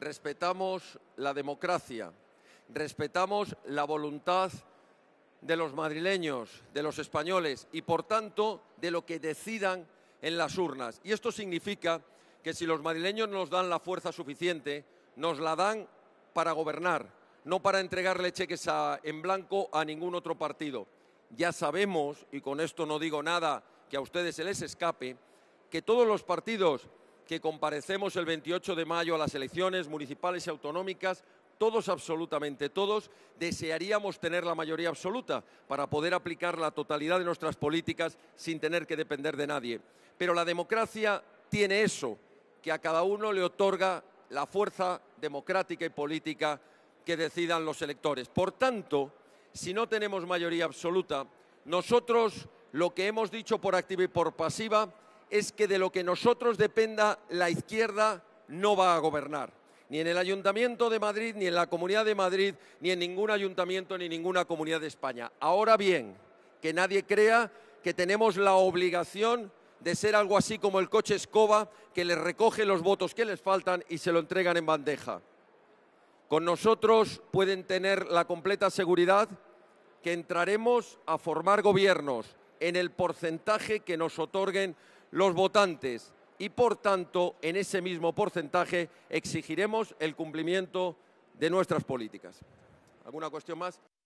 respetamos la democracia, respetamos la voluntad de los madrileños, de los españoles y, por tanto, de lo que decidan en las urnas. Y esto significa que si los madrileños nos dan la fuerza suficiente, nos la dan para gobernar, no para entregarle cheques en blanco a ningún otro partido. Ya sabemos, y con esto no digo nada que a ustedes se les escape, que todos los partidos que comparecemos el 28 de mayo a las elecciones municipales y autonómicas, todos, absolutamente todos, desearíamos tener la mayoría absoluta para poder aplicar la totalidad de nuestras políticas sin tener que depender de nadie. Pero la democracia tiene eso, que a cada uno le otorga la fuerza democrática y política que decidan los electores. Por tanto, si no tenemos mayoría absoluta, nosotros lo que hemos dicho por activa y por pasiva es que de lo que nosotros dependa, la izquierda no va a gobernar. Ni en el Ayuntamiento de Madrid, ni en la Comunidad de Madrid, ni en ningún ayuntamiento, ni ninguna comunidad de España. Ahora bien, que nadie crea que tenemos la obligación de ser algo así como el coche escoba que les recoge los votos que les faltan y se lo entregan en bandeja. Con nosotros pueden tener la completa seguridad que entraremos a formar gobiernos en el porcentaje que nos otorguen los votantes y, por tanto, en ese mismo porcentaje exigiremos el cumplimiento de nuestras políticas. ¿Alguna cuestión más?